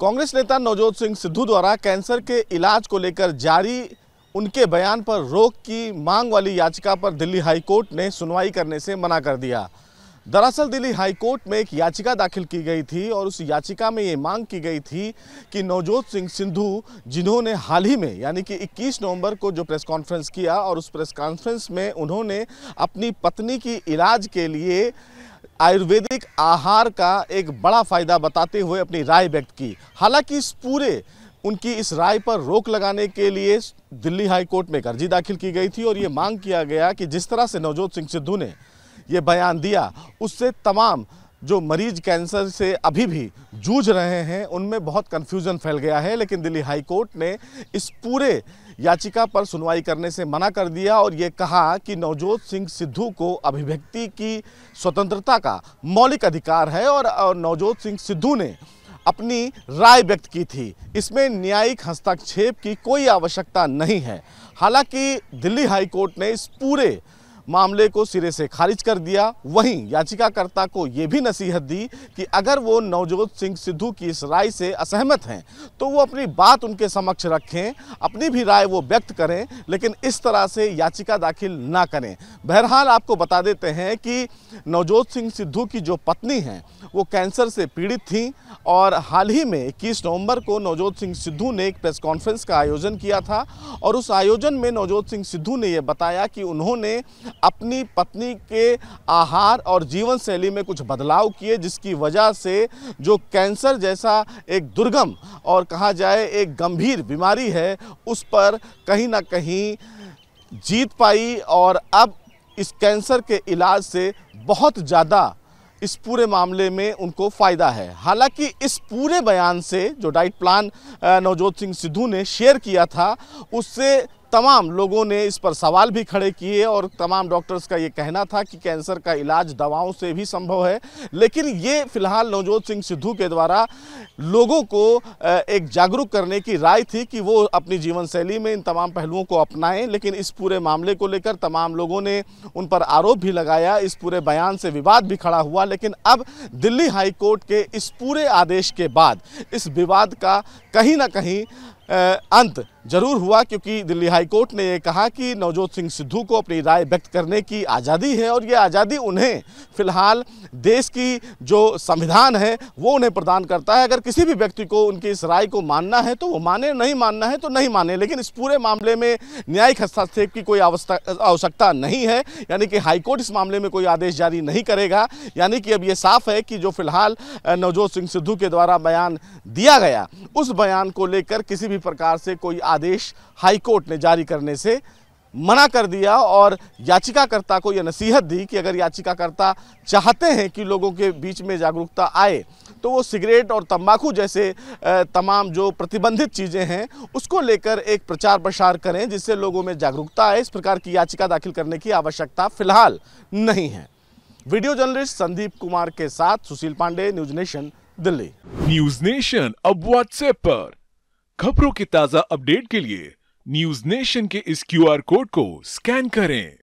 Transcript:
कांग्रेस नेता नवजोत सिंह सिद्धू द्वारा कैंसर के इलाज को लेकर जारी उनके बयान पर रोक की मांग वाली याचिका पर दिल्ली हाईकोर्ट ने सुनवाई करने से मना कर दिया दरअसल दिल्ली हाईकोर्ट में एक याचिका दाखिल की गई थी और उस याचिका में ये मांग की गई थी कि नवजोत सिंह सिद्धू जिन्होंने हाल ही में यानी कि 21 नवंबर को जो प्रेस कॉन्फ्रेंस किया और उस प्रेस कॉन्फ्रेंस में उन्होंने अपनी पत्नी की इलाज के लिए आयुर्वेदिक आहार का एक बड़ा फ़ायदा बताते हुए अपनी राय व्यक्त की हालांकि इस पूरे उनकी इस राय पर रोक लगाने के लिए दिल्ली हाई कोर्ट में एक अर्जी दाखिल की गई थी और ये मांग किया गया कि जिस तरह से नवजोत सिंह सिद्धू ने ये बयान दिया उससे तमाम जो मरीज कैंसर से अभी भी जूझ रहे हैं उनमें बहुत कन्फ्यूज़न फैल गया है लेकिन दिल्ली हाई कोर्ट ने इस पूरे याचिका पर सुनवाई करने से मना कर दिया और ये कहा कि नवजोत सिंह सिद्धू को अभिव्यक्ति की स्वतंत्रता का मौलिक अधिकार है और नवजोत सिंह सिद्धू ने अपनी राय व्यक्त की थी इसमें न्यायिक हस्तक्षेप की कोई आवश्यकता नहीं है हालांकि दिल्ली हाई कोर्ट ने इस पूरे मामले को सिरे से खारिज कर दिया वहीं याचिकाकर्ता को ये भी नसीहत दी कि अगर वो नवजोत सिंह सिद्धू की इस राय से असहमत हैं तो वो अपनी बात उनके समक्ष रखें अपनी भी राय वो व्यक्त करें लेकिन इस तरह से याचिका दाखिल ना करें बहरहाल आपको बता देते हैं कि नवजोत सिंह सिद्धू की जो पत्नी हैं वो कैंसर से पीड़ित थीं और हाल ही में इक्कीस नवंबर को नवजोत सिंह सिद्धू ने एक प्रेस कॉन्फ्रेंस का आयोजन किया था और उस आयोजन में नवजोत सिंह सिद्धू ने यह बताया कि उन्होंने अपनी पत्नी के आहार और जीवन शैली में कुछ बदलाव किए जिसकी वजह से जो कैंसर जैसा एक दुर्गम और कहा जाए एक गंभीर बीमारी है उस पर कहीं ना कहीं जीत पाई और अब इस कैंसर के इलाज से बहुत ज़्यादा इस पूरे मामले में उनको फ़ायदा है हालांकि इस पूरे बयान से जो डाइट प्लान नवजोत सिंह सिद्धू ने शेयर किया था उससे तमाम लोगों ने इस पर सवाल भी खड़े किए और तमाम डॉक्टर्स का ये कहना था कि कैंसर का इलाज दवाओं से भी संभव है लेकिन ये फिलहाल नवजोत सिंह सिद्धू के द्वारा लोगों को एक जागरूक करने की राय थी कि वो अपनी जीवन शैली में इन तमाम पहलुओं को अपनाएं लेकिन इस पूरे मामले को लेकर तमाम लोगों ने उन पर आरोप भी लगाया इस पूरे बयान से विवाद भी खड़ा हुआ लेकिन अब दिल्ली हाईकोर्ट के इस पूरे आदेश के बाद इस विवाद का कहीं ना कहीं अंत जरूर हुआ क्योंकि दिल्ली हाई कोर्ट ने यह कहा कि नवजोत सिंह सिद्धू को अपनी राय व्यक्त करने की आज़ादी है और ये आज़ादी उन्हें फ़िलहाल देश की जो संविधान है वो उन्हें प्रदान करता है अगर किसी भी व्यक्ति को उनकी इस राय को मानना है तो वो माने नहीं मानना है तो नहीं माने लेकिन इस पूरे मामले में न्यायिक हस्ताक्षेप की कोई आवश्यकता नहीं है यानी कि हाईकोर्ट इस मामले में कोई आदेश जारी नहीं करेगा यानी कि अब ये साफ है कि जो फिलहाल नवजोत सिंह सिद्धू के द्वारा बयान दिया गया उस बयान को लेकर किसी भी प्रकार से कोई आदेश हाईकोर्ट ने जारी करने से मना कर दिया और याचिकाकर्ता को यह नसीहत दी कि अगर याचिकाकर्ता चाहते हैं कि लोगों के बीच में जागरूकता आए तो वो सिगरेट और तंबाकू जैसे तमाम जो प्रतिबंधित चीज़ें हैं उसको लेकर एक प्रचार प्रसार करें जिससे लोगों में जागरूकता आए इस प्रकार की याचिका दाखिल करने की आवश्यकता फिलहाल नहीं है वीडियो जर्नलिस्ट संदीप कुमार के साथ Sushil Pandey news nation Delhi news nation अब व्हाट्सएप पर खबरों के ताजा अपडेट के लिए न्यूज नेशन के इस क्यूआर कोड को स्कैन करें